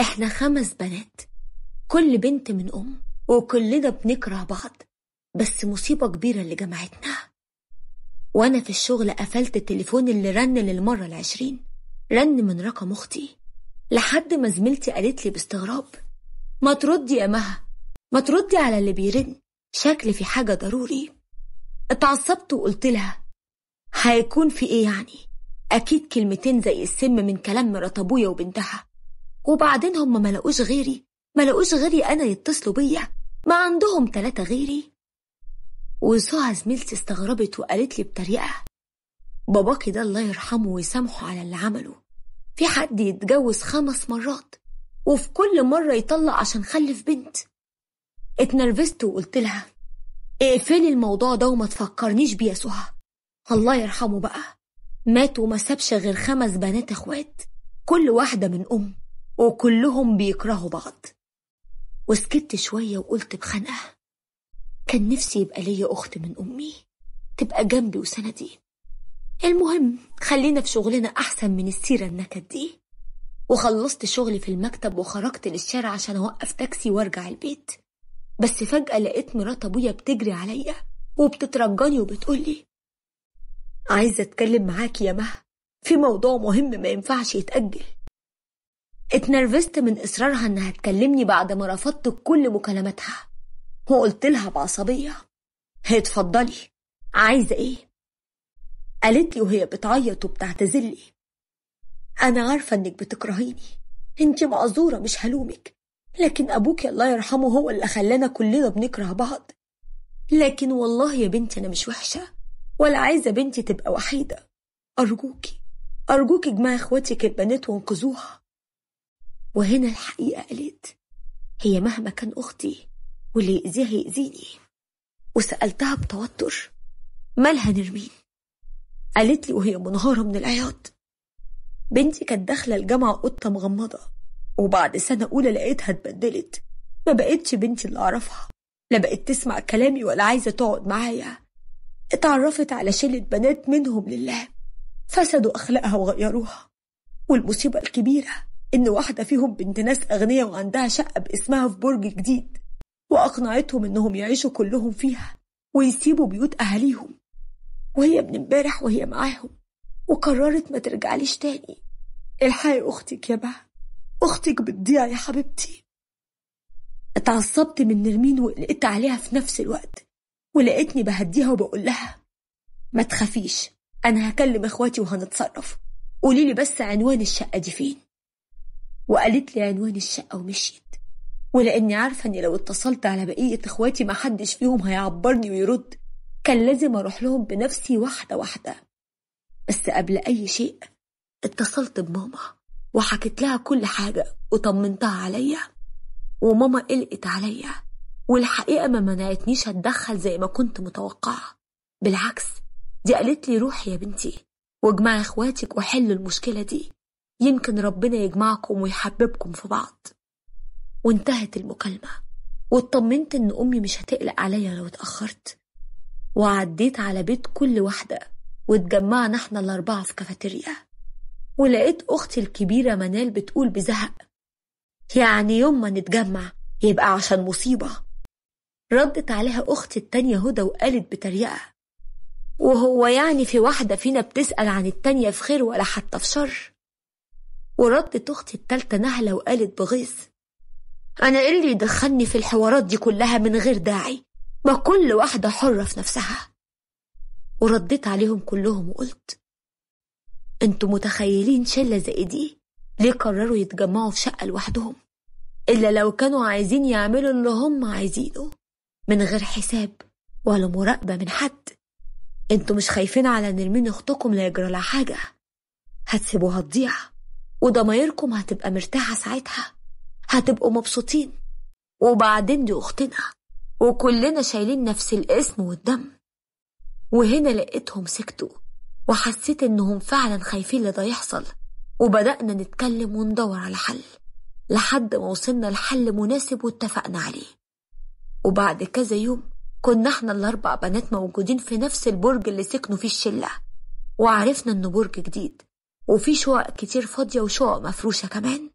إحنا خمس بنات كل بنت من أم وكلنا بنكره بعض بس مصيبة كبيرة اللي جمعتنا وأنا في الشغل قفلت التليفون اللي رن للمرة العشرين رن من رقم أختي لحد ما زميلتي قالت لي باستغراب ما تردي يا مها ما تردي على اللي بيرن شكل في حاجة ضروري اتعصبت وقلت لها هيكون في ايه يعني أكيد كلمتين زي السم من كلام مرات أبويا وبنتها وبعدين هم ما لقوش غيري ما لقوش غيري أنا يتصلوا بيا ما عندهم تلاتة غيري وسهى زميلتي استغربت وقالت لي بطريقة باباكي ده الله يرحمه ويسامحه على اللي عمله في حد يتجوز خمس مرات وفي كل مرة يطلق عشان خلف بنت اتنرفزت وقلت لها اقفلي الموضوع ده وما تفكرنيش بيه سهى الله يرحمه بقى مات وما سابش غير خمس بنات اخوات كل واحدة من أم وكلهم بيكرهوا بعض وسكت شوية وقلت بخنقة كان نفسي يبقى ليا أخت من أمي تبقى جنبي وسندي المهم خلينا في شغلنا أحسن من السيرة النكد دي وخلصت شغلي في المكتب وخرجت للشارع عشان أوقف تاكسي وأرجع البيت بس فجأة لقيت مرات أبويا بتجري عليا وبتترجاني وبتقولي عايزة أتكلم معاكي يا مها في موضوع مهم ما ينفعش يتأجل اتنرفزت من إصرارها إنها تكلمني بعد ما رفضت كل مكالماتها وقلت لها بعصبية هي اتفضلي عايزة إيه؟ قالت لي وهي بتعيط وبتعتذرلي أنا عارفة إنك بتكرهيني أنت معذورة مش هلومك لكن أبوك الله يرحمه هو اللي خلانا كلنا بنكره بعض لكن والله يا بنتي أنا مش وحشة ولا عايزة بنتي تبقى وحيدة أرجوكي أرجوكي اجمعي إخواتك البنات وانقذوها وهنا الحقيقة قالت هي مهما كان أختي واللي يأذيها يأذيني وسألتها بتوتر مالها نرمين قالت لي وهي منهارة من العياط بنتي كانت داخلة الجامعة قطة مغمضة وبعد سنة أولى لقيتها اتبدلت ما بقتش بنتي اللي أعرفها لا بقت تسمع كلامي ولا عايزة تقعد معايا اتعرفت على شلة بنات منهم لله فسدوا أخلاقها وغيروها والمصيبة الكبيرة إن واحدة فيهم بنت ناس أغنية وعندها شقة باسمها في برج جديد وأقنعتهم إنهم يعيشوا كلهم فيها ويسيبوا بيوت أهاليهم وهي من امبارح وهي معاهم وقررت ما ترجعليش تاني الحقي أختك يا بها أختك بتضيع يا حبيبتي اتعصبت من نرمين وقلقت عليها في نفس الوقت ولقيتني بهديها وبقول لها ما تخافيش أنا هكلم إخواتي وهنتصرف قوليلي بس عنوان الشقة دي فين وقالت لي عنوان الشقة ومشيت ولأني عارفة إني لو اتصلت على بقية إخواتي محدش فيهم هيعبرني ويرد كان لازم أروح لهم بنفسي واحدة واحدة بس قبل أي شيء اتصلت بماما وحكيت لها كل حاجة وطمنتها عليا وماما قلقت عليا والحقيقة ما منعتنيش أتدخل زي ما كنت متوقعة بالعكس دي قالت لي روحي يا بنتي واجمعي اخواتك وحلوا المشكلة دي يمكن ربنا يجمعكم ويحببكم في بعض وانتهت المكالمة واتطمنت إن أمي مش هتقلق عليا لو اتأخرت وعديت على بيت كل واحدة واتجمعنا احنا الأربعة في كافيتيريا ولقيت أختي الكبيرة منال بتقول بزهق يعني يوم ما نتجمع يبقى عشان مصيبة ردت عليها أختي التانية هدى وقالت بتريقة وهو يعني في واحدة فينا بتسأل عن التانية في خير ولا حتى في شر وردت أختي التالتة نهلة وقالت بغيظ أنا إيه اللي يدخلني في الحوارات دي كلها من غير داعي ما كل واحدة حرة في نفسها ورديت عليهم كلهم وقلت انتوا متخيلين شلة زي دي ليه قرروا يتجمعوا في شقة لوحدهم إلا لو كانوا عايزين يعملوا اللي هم عايزينه من غير حساب ولا مراقبة من حد انتوا مش خايفين على نرمين اختكم لا يجرى لها حاجة هتسيبوها تضيع وضمايركم هتبقى مرتاحة ساعتها هتبقوا مبسوطين وبعدين دي أختنا وكلنا شايلين نفس الاسم والدم وهنا لقيتهم سكتوا وحسيت إنهم فعلا خايفين لده يحصل وبدأنا نتكلم وندور على حل لحد ما وصلنا لحل مناسب واتفقنا عليه وبعد كذا يوم كنا احنا الأربع بنات موجودين في نفس البرج اللي سكنوا فيه الشلة وعرفنا إنه برج جديد وفي شقق كتير فاضية وشقق مفروشة كمان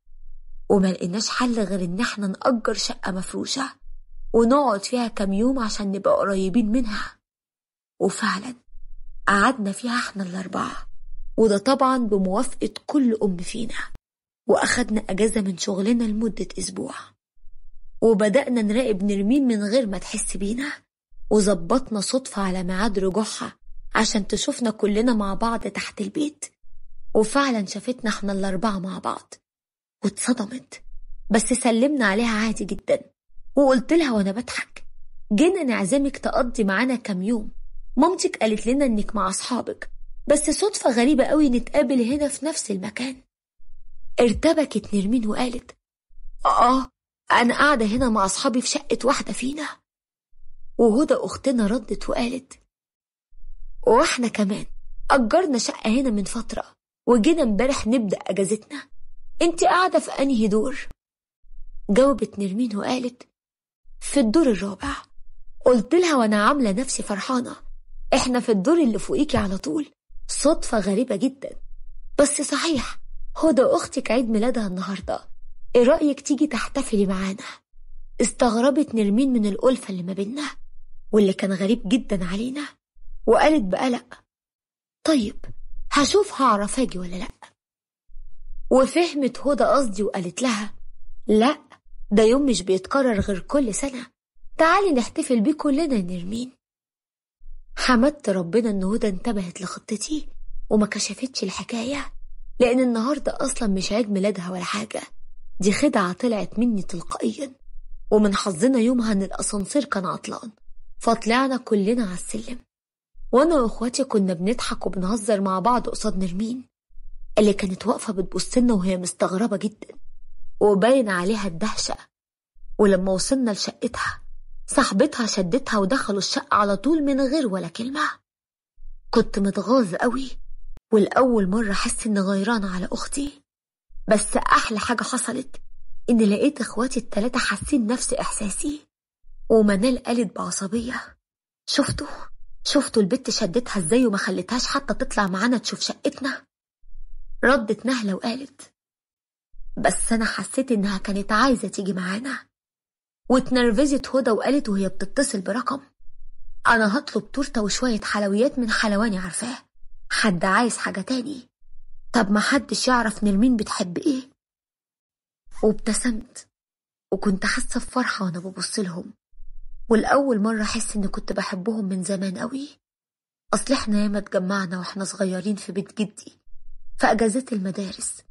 وما لقيناش حل غير إن احنا نأجر شقة مفروشة ونقعد فيها كام يوم عشان نبقى قريبين منها وفعلا قعدنا فيها احنا الأربعة وده طبعا بموافقة كل أم فينا وأخدنا أجازة من شغلنا لمدة أسبوع وبدأنا نراقب نرمين من غير ما تحس بينا وظبطنا صدفة على ميعاد رجوعها عشان تشوفنا كلنا مع بعض تحت البيت وفعلا شافتنا احنا الأربعة مع بعض واتصدمت بس سلمنا عليها عادي جدا وقلت لها وأنا بضحك جينا نعزمك تقضي معانا كام يوم مامتك قالت لنا إنك مع أصحابك بس صدفة غريبة قوي نتقابل هنا في نفس المكان ارتبكت نرمين وقالت آه أنا قاعدة هنا مع أصحابي في شقة واحدة فينا وهدى أختنا ردت وقالت وإحنا كمان أجرنا شقة هنا من فترة وجينا امبارح نبدأ أجازتنا انت قاعدة في أنهي دور؟ جاوبت نرمين وقالت في الدور الرابع قلت لها وأنا عاملة نفسي فرحانة احنا في الدور اللي فوقيكي على طول صدفة غريبة جدا بس صحيح هدى أختك عيد ميلادها النهاردة ايه رأيك تيجي تحتفلي معانا؟ استغربت نرمين من الألفة اللي ما بينا واللي كان غريب جدا علينا وقالت بقلق طيب هشوف هعرف اجي ولا لأ وفهمت هدى قصدي وقالت لها لأ ده يوم مش بيتكرر غير كل سنة تعالي نحتفل بيه كلنا نرمين حمدت ربنا ان هدى انتبهت لخطتي وما كشفتش الحكاية لأن النهاردة أصلا مش عيد ميلادها ولا حاجة دي خدعة طلعت مني تلقائيا ومن حظنا يومها ان الأسانسير كان عطلان فطلعنا كلنا على السلم وانا واخواتي كنا بنضحك وبنهزر مع بعض قصاد نرمين اللي كانت واقفه بتبصلنا وهي مستغربه جدا وباين عليها الدهشه ولما وصلنا لشقتها صاحبتها شدتها ودخلوا الشقه على طول من غير ولا كلمه كنت متغاظ قوي والاول مره احس اني غيران على اختي بس احلى حاجه حصلت ان لقيت اخواتي التلاته حاسين نفس احساسي ومنال قالت بعصبيه شفتوا شفتوا البت شدتها ازاي وما خلتهاش حتى تطلع معانا تشوف شقتنا ردت نهلة وقالت بس أنا حسيت إنها كانت عايزة تيجي معانا واتنرفزت هدى وقالت وهي بتتصل برقم أنا هطلب تورتة وشوية حلويات من حلواني عارفاه حد عايز حاجة تاني طب ما حدش يعرف نرمين بتحب إيه وابتسمت وكنت حاسة بفرحة وأنا ببص لهم والأول مرة أحس إني كنت بحبهم من زمان أوي أصل إحنا ياما اتجمعنا وإحنا صغيرين في بيت جدي في أجازات المدارس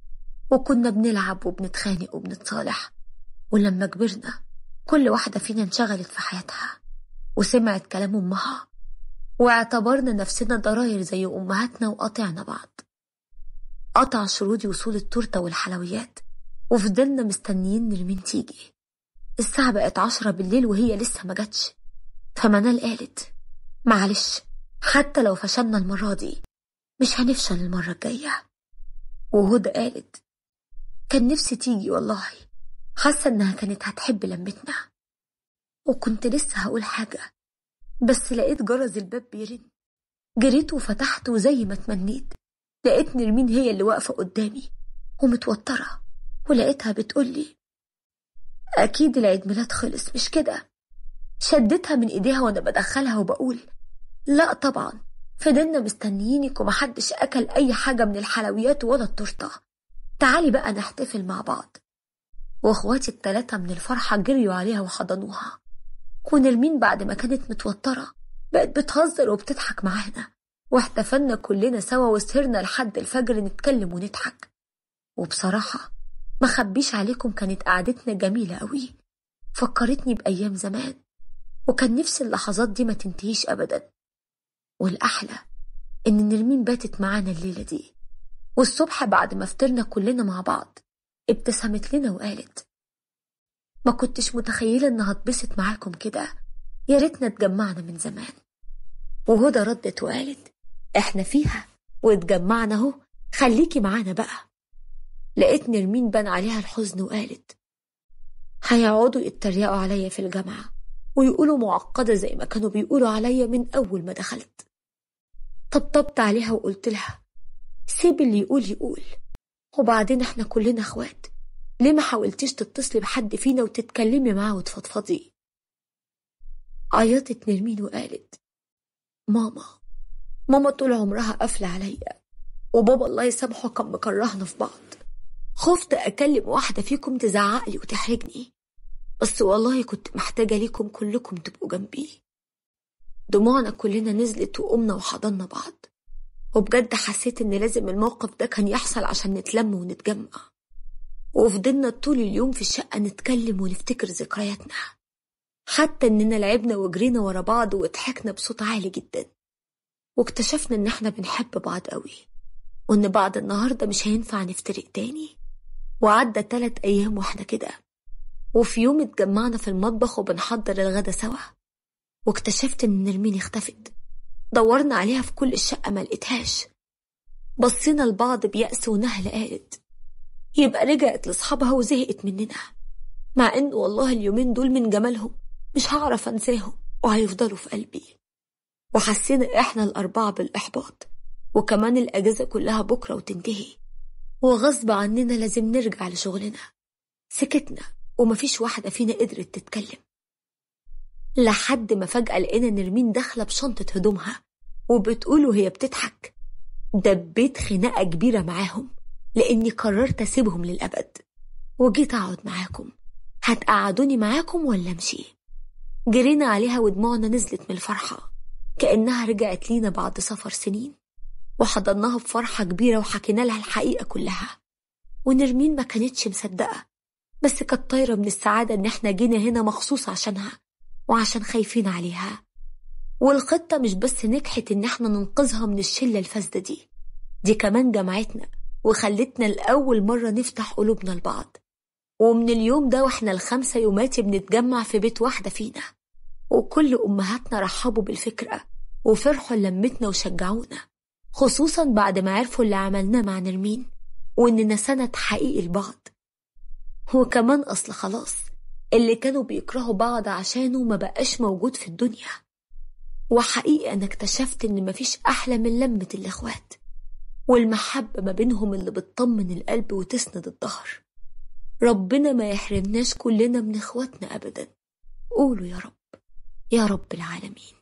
وكنا بنلعب وبنتخانق وبنتصالح ولما كبرنا كل واحدة فينا انشغلت في حياتها وسمعت كلام أمها واعتبرنا نفسنا ضراير زي أمهاتنا وقطعنا بعض قطع شرودي وصول التورتة والحلويات وفضلنا مستنيين نرمين تيجي الساعة بقت عشرة بالليل وهي لسه ما جاتش فمنال قالت معلش حتى لو فشلنا المرة دي مش هنفشل المرة الجاية وهدى قالت كان نفسي تيجي والله حاسة إنها كانت هتحب لمتنا وكنت لسه هقول حاجة بس لقيت جرس الباب بيرن جريت وفتحت وزي ما تمنيت لقيت نرمين هي اللي واقفة قدامي ومتوترة ولقيتها بتقولي أكيد العيد ميلاد خلص مش كده شدتها من إيديها وأنا بدخلها وبقول لا طبعا فضلنا مستنيينك ومحدش أكل أي حاجة من الحلويات ولا التورتة تعالي بقى نحتفل مع بعض واخواتي التلاتة من الفرحة جريوا عليها وحضنوها ونرمين بعد ما كانت متوترة بقت بتهزر وبتضحك معانا واحتفلنا كلنا سوا وسهرنا لحد الفجر نتكلم ونضحك وبصراحة ما خبيش عليكم كانت قعدتنا جميلة قوي فكرتني بأيام زمان وكان نفسي اللحظات دي ما تنتهيش أبدا والأحلى إن نرمين باتت معانا الليلة دي والصبح بعد ما فطرنا كلنا مع بعض ابتسمت لنا وقالت ما كنتش متخيلة إنها اتبسط معاكم كده يا ريتنا اتجمعنا من زمان وهدى ردت وقالت احنا فيها واتجمعنا اهو خليكي معانا بقى لقيت نرمين بان عليها الحزن وقالت هيقعدوا يتريقوا عليا في الجامعة ويقولوا معقدة زي ما كانوا بيقولوا عليا من أول ما دخلت طبطبت عليها وقلت لها سيب اللي يقول يقول وبعدين احنا كلنا اخوات ليه ما حاولتيش تتصلي بحد فينا وتتكلمي معاه وتفضفضي عيطت نرمين وقالت ماما ماما طول عمرها قافلة عليا وبابا الله يسامحه كان مكرهنا في بعض خفت أكلم واحدة فيكم تزعقلي وتحرجني بس والله كنت محتاجة ليكم كلكم تبقوا جنبي دموعنا كلنا نزلت وقمنا وحضنا بعض وبجد حسيت إن لازم الموقف ده كان يحصل عشان نتلم ونتجمع وفضلنا طول اليوم في الشقة نتكلم ونفتكر ذكرياتنا حتى إننا لعبنا وجرينا ورا بعض وضحكنا بصوت عالي جدا واكتشفنا إن إحنا بنحب بعض قوي وإن بعد النهاردة مش هينفع نفترق تاني وعدى تلات أيام وإحنا كده وفي يوم اتجمعنا في المطبخ وبنحضر الغدا سوا واكتشفت إن نرمين اختفت دورنا عليها في كل الشقة ما لقيتهاش بصينا لبعض بيأس ونهل قالت يبقى رجعت لأصحابها وزهقت مننا مع إن والله اليومين دول من جمالهم مش هعرف أنساهم وهيفضلوا في قلبي وحسينا إحنا الأربعة بالإحباط وكمان الأجازة كلها بكرة وتنتهي وغصب عننا لازم نرجع لشغلنا سكتنا ومفيش واحدة فينا قدرت تتكلم لحد ما فجأة لقينا نرمين داخلة بشنطة هدومها وبتقول وهي بتضحك دبيت خناقة كبيرة معاهم لأني قررت أسيبهم للأبد وجيت أقعد معاكم هتقعدوني معاكم ولا أمشي؟ جرينا عليها ودموعنا نزلت من الفرحة كأنها رجعت لينا بعد سفر سنين وحضناها بفرحة كبيرة وحكينا لها الحقيقة كلها ونرمين ما كانتش مصدقة بس كانت طايرة من السعادة إن إحنا جينا هنا مخصوص عشانها وعشان خايفين عليها والخطة مش بس نجحت إن إحنا ننقذها من الشلة الفاسدة دي دي كمان جمعتنا وخلتنا لأول مرة نفتح قلوبنا لبعض ومن اليوم ده وإحنا الخمسة يوماتي بنتجمع في بيت واحدة فينا وكل أمهاتنا رحبوا بالفكرة وفرحوا لمتنا وشجعونا خصوصا بعد ما عرفوا اللي عملناه مع نرمين وإننا سند حقيقي لبعض وكمان أصل خلاص اللي كانوا بيكرهوا بعض عشانه ما بقاش موجود في الدنيا وحقيقي أنا اكتشفت إن مفيش أحلى من لمة الإخوات والمحبة ما بينهم اللي بتطمن القلب وتسند الظهر ربنا ما يحرمناش كلنا من إخواتنا أبدا قولوا يا رب يا رب العالمين